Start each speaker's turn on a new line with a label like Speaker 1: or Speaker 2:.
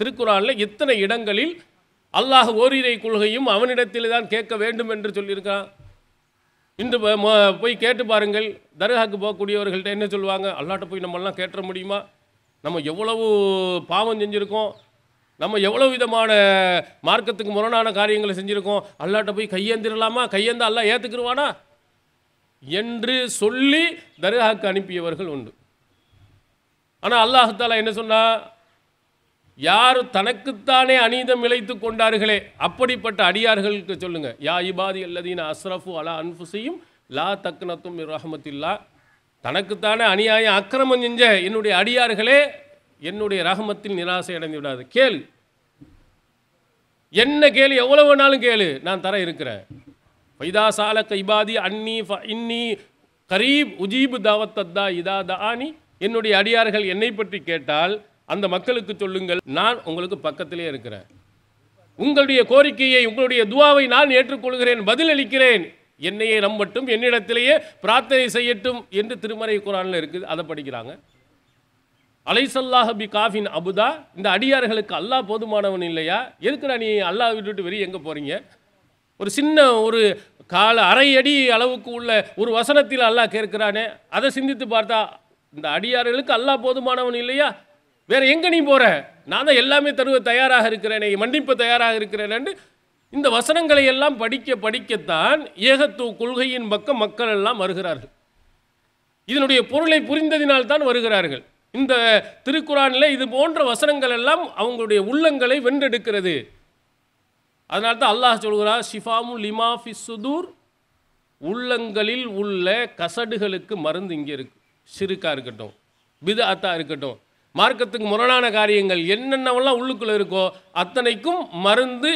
Speaker 1: திருக்குறானில் எத்தனை இடங்களில் அல்லாஹ் ஓரிரை கொள்கையும் அவனிடத்தில் தான் கேட்க வேண்டும் என்று சொல்லியிருக்கான் இன்று போய் கேட்டு பாருங்கள் தர்காக்கு போகக்கூடியவர்கள்ட்ட என்ன சொல்லுவாங்க அல்லாட்ட போய் நம்மளாம் கேட்ட முடியுமா நம்ம எவ்வளவு பாவம் செஞ்சுருக்கோம் நம்ம எவ்வளோ விதமான மார்க்கத்துக்கு முரணான காரியங்களை செஞ்சுருக்கோம் அல்லாட்ட போய் கையேந்திரலாமா கையேந்தா அல்லா ஏற்றுக்குருவானா என்று சொல்லி தர்காவுக்கு அனுப்பியவர்கள் உண்டு ஆனால் அல்லாஹத்தாலா என்ன சொன்னால் யார் தனக்குத்தானே அநீதம் இழைத்து கொண்டார்களே அப்படிப்பட்ட அடியார்களுக்கு சொல்லுங்கள் யா இபாதி அல்லதீன் அஸ்ரஃபு அலா அன்ஃபுசையும் லா தக்னத்தும் ரஹமத்தில்லா தனக்குத்தானே அநியாயம் அக்கிரமம் செஞ்ச என்னுடைய அடியார்களே என்னுடைய ரகமத்தில் நிராசை அடைந்து விடாது கேள் என்ன கேள் எவ்வளோ வேணாலும் கேளு நான் தர இருக்கிறேன் பைதா சால கைபாதி அன்னி இன்னி கரீப் உஜீபு தாவத்தத்தா இதா தானி என்னுடைய அடியார்கள் என்னை பற்றி கேட்டால் அந்த மக்களுக்கு சொல்லுங்கள் நான் உங்களுக்கு பக்கத்திலே இருக்கிறேன் உங்களுடைய கோரிக்கையை உங்களுடைய துவாவை நான் ஏற்றுக்கொள்கிறேன் பதில் அளிக்கிறேன் என்னையே நம்பட்டும் என்னிடத்திலேயே பிரார்த்தனை செய்யட்டும் என்று திருமறை குரானில் இருக்குது அதை படிக்கிறாங்க அலைசல்லாஹ் பி காஃபின் அபுதா இந்த அடியார்களுக்கு அல்லாஹ் போதுமானவன் இல்லையா எதுக்குடா நீ அல்லாஹ் விட்டுட்டு வெறி எங்கே போகிறீங்க ஒரு சின்ன ஒரு கால அரை அடி அளவுக்கு உள்ள ஒரு வசனத்தில் அல்லாஹ் கேட்கிறானே அதை சிந்தித்து பார்த்தா இந்த அடியார்களுக்கு அல்லாஹ் போதுமானவன் இல்லையா வேறு எங்கே நீ போகிற நான் தான் எல்லாமே தருவ தயாராக இருக்கிறேன் மன்னிப்பு தயாராக இருக்கிறேன்னு இந்த வசனங்களை எல்லாம் படிக்க படிக்கத்தான் ஏகத்துவ கொள்கையின் பக்கம் மக்கள் எல்லாம் வருகிறார்கள் இதனுடைய பொருளை புரிந்ததினால் தான் வருகிறார்கள் இந்த திருக்குறானில் இது போன்ற வசனங்கள் எல்லாம் அவங்களுடைய உள்ளங்களை வென்றெடுக்கிறது அதனால தான் அல்லாஹ் சொல்கிறார் ஷிஃபாமு லிமா சுதூர் உள்ளங்களில் உள்ள கசடுகளுக்கு மருந்து இங்கே இருக்கு சிறுக்காக இருக்கட்டும் பிதாத்தா இருக்கட்டும் மார்க்கத்துக்கு முரணான காரியங்கள் என்னென்னவெல்லாம் உள்ளுக்குள்ளே இருக்கோ அத்தனைக்கும் மருந்து